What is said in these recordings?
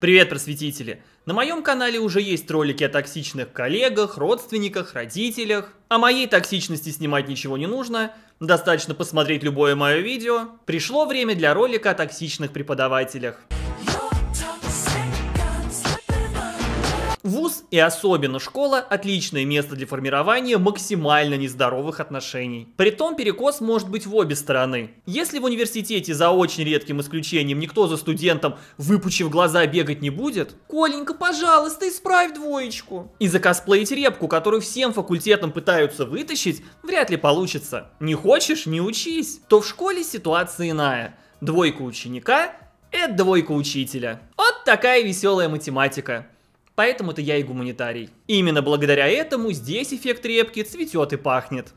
Привет, просветители! На моем канале уже есть ролики о токсичных коллегах, родственниках, родителях. О моей токсичности снимать ничего не нужно, достаточно посмотреть любое мое видео. Пришло время для ролика о токсичных преподавателях. Вуз и особенно школа – отличное место для формирования максимально нездоровых отношений. Притом перекос может быть в обе стороны. Если в университете за очень редким исключением никто за студентом, выпучив глаза, бегать не будет, Коленька, пожалуйста, исправь двоечку. И закосплеить репку, которую всем факультетам пытаются вытащить, вряд ли получится. Не хочешь – не учись. То в школе ситуация иная. Двойка ученика – это двойка учителя. Вот такая веселая математика. Поэтому-то я и гуманитарий. Именно благодаря этому здесь эффект репки цветет и пахнет.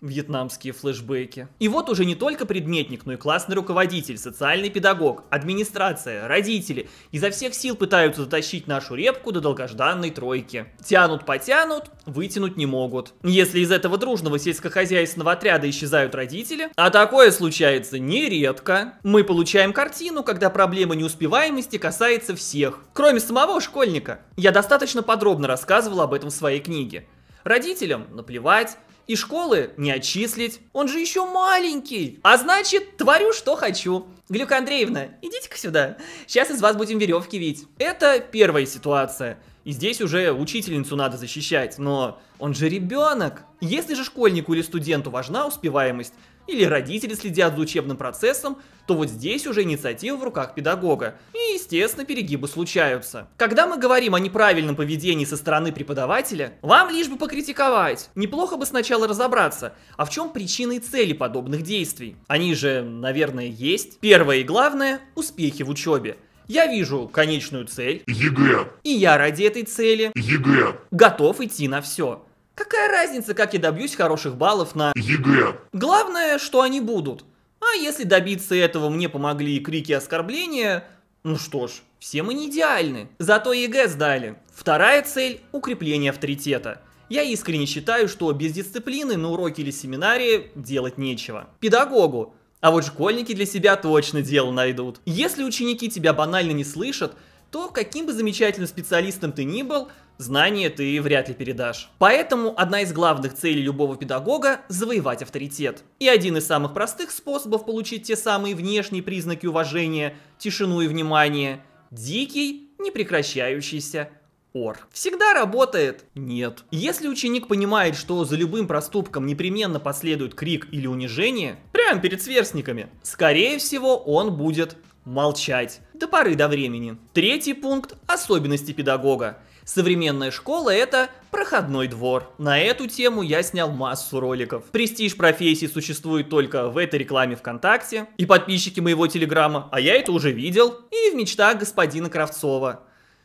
Вьетнамские флешбеки. И вот уже не только предметник, но и классный руководитель, социальный педагог, администрация, родители изо всех сил пытаются затащить нашу репку до долгожданной тройки. Тянут-потянут, вытянуть не могут. Если из этого дружного сельскохозяйственного отряда исчезают родители, а такое случается нередко, мы получаем картину, когда проблема неуспеваемости касается всех, кроме самого школьника. Я достаточно подробно рассказывал об этом в своей книге. Родителям наплевать, и школы не отчислить. Он же еще маленький. А значит, творю, что хочу. Глюка Андреевна, идите-ка сюда. Сейчас из вас будем веревки вить. Это первая ситуация. И здесь уже учительницу надо защищать, но он же ребенок. Если же школьнику или студенту важна успеваемость, или родители следят за учебным процессом, то вот здесь уже инициатива в руках педагога. И, естественно, перегибы случаются. Когда мы говорим о неправильном поведении со стороны преподавателя, вам лишь бы покритиковать. Неплохо бы сначала разобраться, а в чем причины и цели подобных действий. Они же, наверное, есть. Первое и главное – успехи в учебе. Я вижу конечную цель. ЕГЭ. И я ради этой цели. ЕГЭ. Готов идти на все. Какая разница, как я добьюсь хороших баллов на ЕГЭ? Главное, что они будут. А если добиться этого мне помогли и крики оскорбления, ну что ж, все мы не идеальны. Зато ЕГЭ сдали. Вторая цель – укрепление авторитета. Я искренне считаю, что без дисциплины на уроке или семинаре делать нечего. Педагогу. А вот школьники для себя точно дело найдут. Если ученики тебя банально не слышат, то каким бы замечательным специалистом ты ни был, знания ты вряд ли передашь. Поэтому одна из главных целей любого педагога – завоевать авторитет. И один из самых простых способов получить те самые внешние признаки уважения, тишину и внимание – дикий, непрекращающийся ор. Всегда работает? Нет. Если ученик понимает, что за любым проступком непременно последует крик или унижение, прямо перед сверстниками, скорее всего он будет молчать. До поры до времени. Третий пункт – особенности педагога. Современная школа – это проходной двор. На эту тему я снял массу роликов. Престиж профессии существует только в этой рекламе ВКонтакте и подписчики моего телеграма, а я это уже видел, и в мечтах господина Кравцова.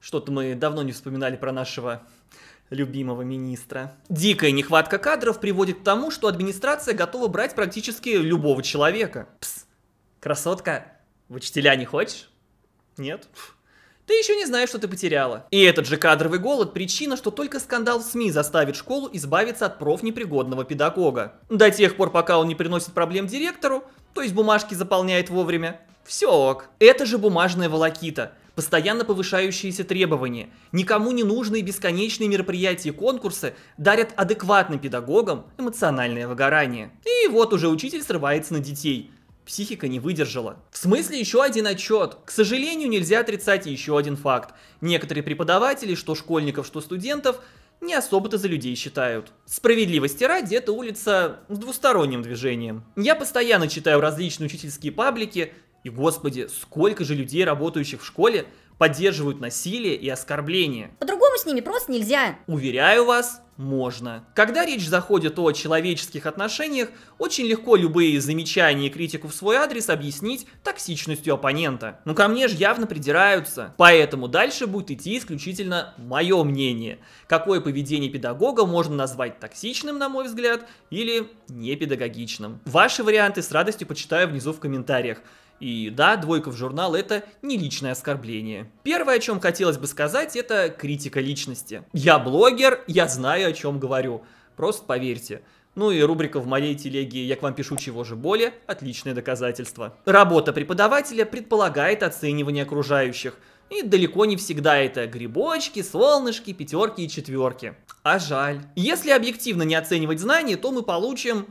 Что-то мы давно не вспоминали про нашего любимого министра. Дикая нехватка кадров приводит к тому, что администрация готова брать практически любого человека. Пс, красотка, в учителя не хочешь? Нет. Ты еще не знаешь, что ты потеряла. И этот же кадровый голод – причина, что только скандал в СМИ заставит школу избавиться от профнепригодного педагога. До тех пор, пока он не приносит проблем директору, то есть бумажки заполняет вовремя, все ок. Это же бумажная волокита, постоянно повышающиеся требования. Никому не нужные бесконечные мероприятия и конкурсы дарят адекватным педагогам эмоциональное выгорание. И вот уже учитель срывается на детей – Психика не выдержала. В смысле еще один отчет? К сожалению, нельзя отрицать еще один факт. Некоторые преподаватели, что школьников, что студентов, не особо-то за людей считают. Справедливости ради, это улица с двусторонним движением. Я постоянно читаю различные учительские паблики, и господи, сколько же людей, работающих в школе, поддерживают насилие и оскорбление. По-другому с ними просто нельзя. Уверяю вас, можно. Когда речь заходит о человеческих отношениях, очень легко любые замечания и критику в свой адрес объяснить токсичностью оппонента. Но ко мне же явно придираются. Поэтому дальше будет идти исключительно мое мнение. Какое поведение педагога можно назвать токсичным, на мой взгляд, или непедагогичным. Ваши варианты с радостью почитаю внизу в комментариях. И да, двойка в журнал это не личное оскорбление. Первое, о чем хотелось бы сказать, это критика личности. Я блогер, я знаю, о чем говорю. Просто поверьте. Ну и рубрика в моей телеге «Я к вам пишу, чего же более» – отличное доказательство. Работа преподавателя предполагает оценивание окружающих. И далеко не всегда это грибочки, солнышки, пятерки и четверки. А жаль. Если объективно не оценивать знания, то мы получим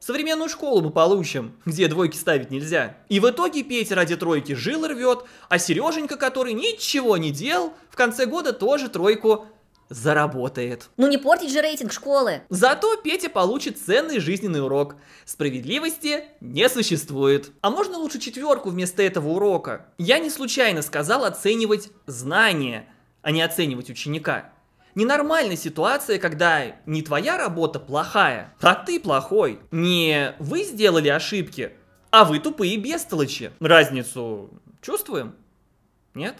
Современную школу мы получим, где двойки ставить нельзя. И в итоге Петя ради тройки жил и рвет, а Сереженька, который ничего не делал, в конце года тоже тройку заработает. Ну не портить же рейтинг школы. Зато Петя получит ценный жизненный урок. Справедливости не существует. А можно лучше четверку вместо этого урока? Я не случайно сказал оценивать знания, а не оценивать ученика. Ненормальная ситуация, когда не твоя работа плохая, а ты плохой. Не вы сделали ошибки, а вы тупые бестолочи. Разницу чувствуем? Нет?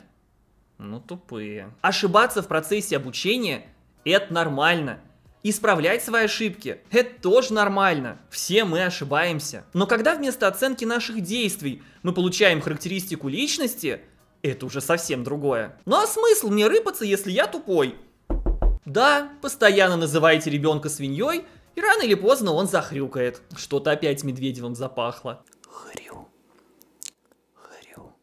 Ну тупые. Ошибаться в процессе обучения – это нормально. Исправлять свои ошибки – это тоже нормально. Все мы ошибаемся. Но когда вместо оценки наших действий мы получаем характеристику личности, это уже совсем другое. Ну а смысл мне рыпаться, если я тупой? Да, постоянно называете ребенка свиньей, и рано или поздно он захрюкает. Что-то опять Медведевым запахло. Хрю. Хрю.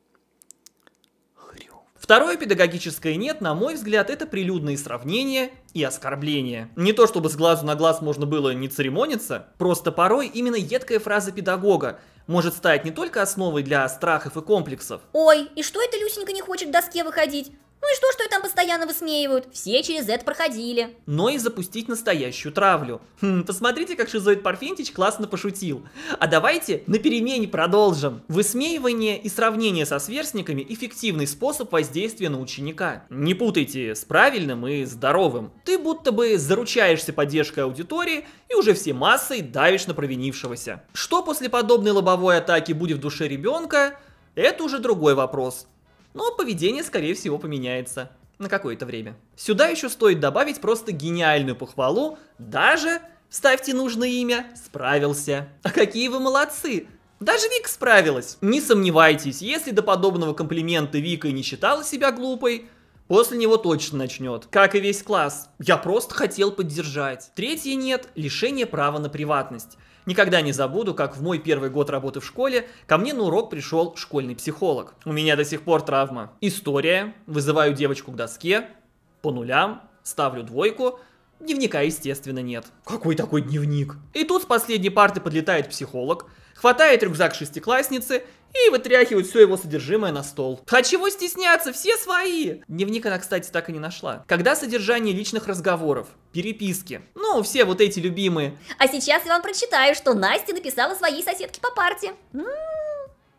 Хрю. Второе педагогическое «нет», на мой взгляд, это прилюдные сравнения и оскорбления. Не то чтобы с глазу на глаз можно было не церемониться, просто порой именно едкая фраза педагога может стать не только основой для страхов и комплексов. Ой, и что это Люсенька не хочет к доске выходить? Ну и что, что ее там постоянно высмеивают? Все через это проходили. Но и запустить настоящую травлю. Хм, посмотрите, как шизоид Парфентич классно пошутил. А давайте на перемене продолжим. Высмеивание и сравнение со сверстниками – эффективный способ воздействия на ученика. Не путайте с правильным и здоровым. Ты будто бы заручаешься поддержкой аудитории и уже все массой давишь на провинившегося. Что после подобной лобовой атаки будет в душе ребенка – это уже другой вопрос но поведение, скорее всего, поменяется на какое-то время. Сюда еще стоит добавить просто гениальную похвалу, даже, вставьте нужное имя, справился. А какие вы молодцы! Даже Вика справилась. Не сомневайтесь, если до подобного комплимента Вика и не считала себя глупой, после него точно начнет. Как и весь класс. Я просто хотел поддержать. Третье нет, лишение права на приватность. Никогда не забуду, как в мой первый год работы в школе ко мне на урок пришел школьный психолог. У меня до сих пор травма. История. Вызываю девочку к доске. По нулям. Ставлю двойку. Дневника, естественно, нет. Какой такой дневник? И тут с последней парты подлетает психолог, хватает рюкзак шестиклассницы и вытряхивает все его содержимое на стол. А чего стесняться, все свои! Дневник она, кстати, так и не нашла. Когда содержание личных разговоров, переписки, ну, все вот эти любимые. А сейчас я вам прочитаю, что Настя написала своей соседке по парте. «М-м-м».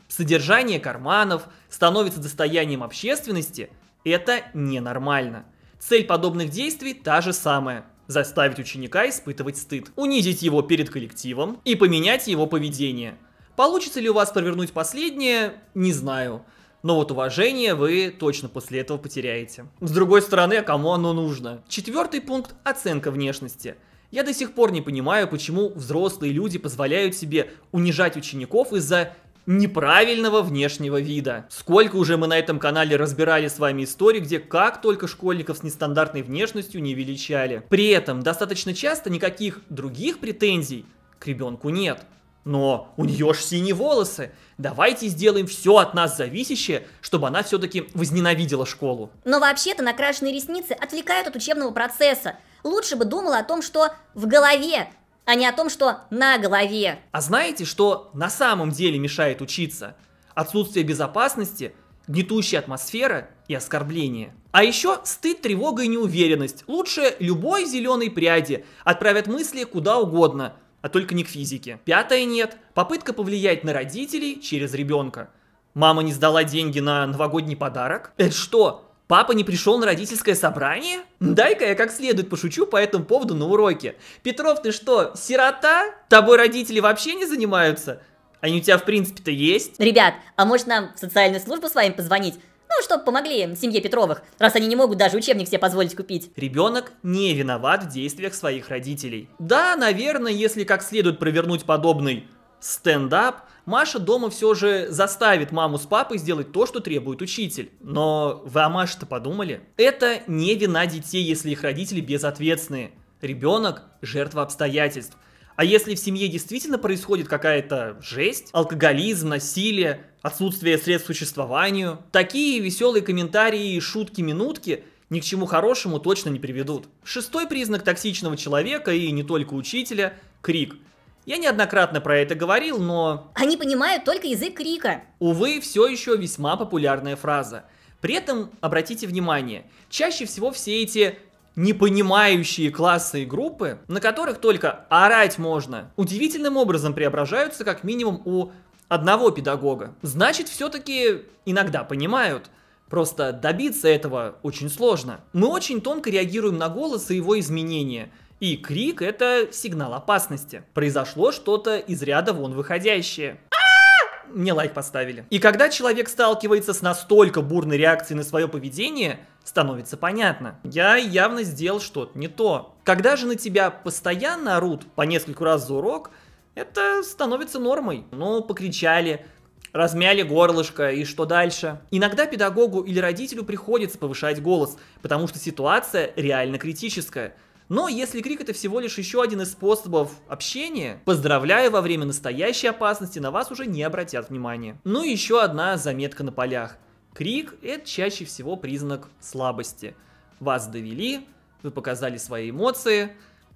Содержание карманов становится достоянием общественности, это ненормально. Цель подобных действий та же самая заставить ученика испытывать стыд, унизить его перед коллективом и поменять его поведение. Получится ли у вас провернуть последнее, не знаю. Но вот уважение вы точно после этого потеряете. С другой стороны, а кому оно нужно? Четвертый пункт – оценка внешности. Я до сих пор не понимаю, почему взрослые люди позволяют себе унижать учеников из-за неправильного внешнего вида. Сколько уже мы на этом канале разбирали с вами истории, где как только школьников с нестандартной внешностью не величали. При этом достаточно часто никаких других претензий к ребенку нет. Но у нее ж синие волосы. Давайте сделаем все от нас зависящее, чтобы она все-таки возненавидела школу. Но вообще-то накрашенные ресницы отвлекают от учебного процесса. Лучше бы думала о том, что в голове, а не о том, что на голове. А знаете, что на самом деле мешает учиться? Отсутствие безопасности, гнетущая атмосфера и оскорбления. А еще стыд, тревога и неуверенность. Лучше любой зеленой пряди. Отправят мысли куда угодно, а только не к физике. Пятое нет. Попытка повлиять на родителей через ребенка. Мама не сдала деньги на новогодний подарок? Это что, Папа не пришел на родительское собрание? Дай-ка я как следует пошучу по этому поводу на уроке. Петров, ты что, сирота? Тобой родители вообще не занимаются? Они у тебя в принципе-то есть? Ребят, а может нам в социальную службу с вами позвонить? Ну, чтобы помогли семье Петровых, раз они не могут даже учебник себе позволить купить. Ребенок не виноват в действиях своих родителей. Да, наверное, если как следует провернуть подобный стендап, Маша дома все же заставит маму с папой сделать то, что требует учитель. Но вы о Маше-то подумали? Это не вина детей, если их родители безответственные. Ребенок – жертва обстоятельств. А если в семье действительно происходит какая-то жесть, алкоголизм, насилие, отсутствие средств к существованию, такие веселые комментарии и шутки-минутки ни к чему хорошему точно не приведут. Шестой признак токсичного человека, и не только учителя – крик – я неоднократно про это говорил, но... Они понимают только язык крика. Увы, все еще весьма популярная фраза. При этом, обратите внимание, чаще всего все эти непонимающие классы и группы, на которых только орать можно, удивительным образом преображаются как минимум у одного педагога. Значит, все-таки иногда понимают. Просто добиться этого очень сложно. Мы очень тонко реагируем на голос и его изменения – и крик — это сигнал опасности. Произошло что-то из ряда вон выходящее а! мне лайк поставили. И когда человек сталкивается с настолько бурной реакцией на свое поведение, становится понятно. Я явно сделал что-то не то. Когда же на тебя постоянно орут по нескольку раз за урок, это становится нормой. Ну, покричали, размяли горлышко, и что дальше? Иногда педагогу или родителю приходится повышать голос, потому что ситуация реально критическая – но если крик это всего лишь еще один из способов общения, поздравляю, во время настоящей опасности на вас уже не обратят внимания. Ну и еще одна заметка на полях. Крик – это чаще всего признак слабости. Вас довели, вы показали свои эмоции,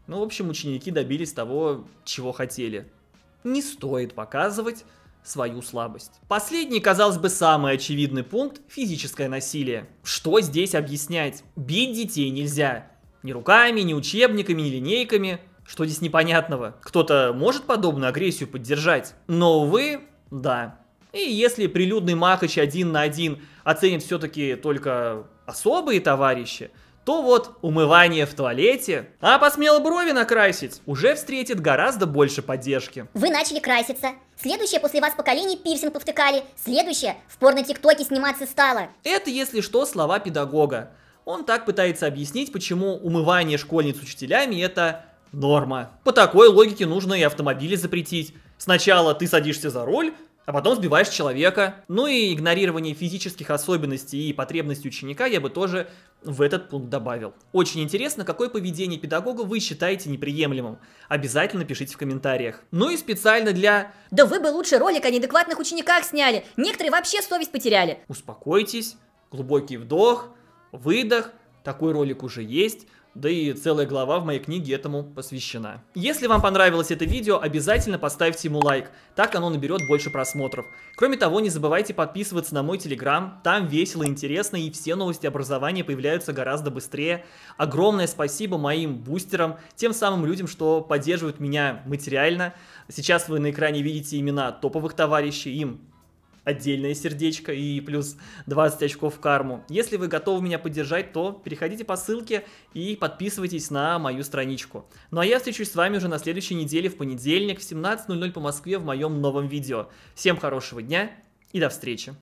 ну, в общем, ученики добились того, чего хотели. Не стоит показывать свою слабость. Последний, казалось бы, самый очевидный пункт – физическое насилие. Что здесь объяснять? Бить детей нельзя. Ни руками, ни учебниками, ни линейками. Что здесь непонятного? Кто-то может подобную агрессию поддержать? Но, увы, да. И если прилюдный махач один на один оценит все-таки только особые товарищи, то вот умывание в туалете, а посмело брови накрасить, уже встретит гораздо больше поддержки. Вы начали краситься, следующее после вас поколение пирсинг повтыкали, следующее в порно-тиктоке сниматься стало. Это, если что, слова педагога. Он так пытается объяснить, почему умывание школьниц учителями это норма. По такой логике нужно и автомобили запретить. Сначала ты садишься за руль, а потом сбиваешь человека. Ну и игнорирование физических особенностей и потребностей ученика я бы тоже в этот пункт добавил. Очень интересно, какое поведение педагога вы считаете неприемлемым. Обязательно пишите в комментариях. Ну и специально для... Да вы бы лучше ролик о неадекватных учениках сняли. Некоторые вообще совесть потеряли. Успокойтесь, глубокий вдох, выдох, такой ролик уже есть, да и целая глава в моей книге этому посвящена. Если вам понравилось это видео, обязательно поставьте ему лайк, так оно наберет больше просмотров. Кроме того, не забывайте подписываться на мой телеграм, там весело, и интересно и все новости образования появляются гораздо быстрее. Огромное спасибо моим бустерам, тем самым людям, что поддерживают меня материально. Сейчас вы на экране видите имена топовых товарищей, им отдельное сердечко и плюс 20 очков в карму. Если вы готовы меня поддержать, то переходите по ссылке и подписывайтесь на мою страничку. Ну а я встречусь с вами уже на следующей неделе в понедельник в 17.00 по Москве в моем новом видео. Всем хорошего дня и до встречи!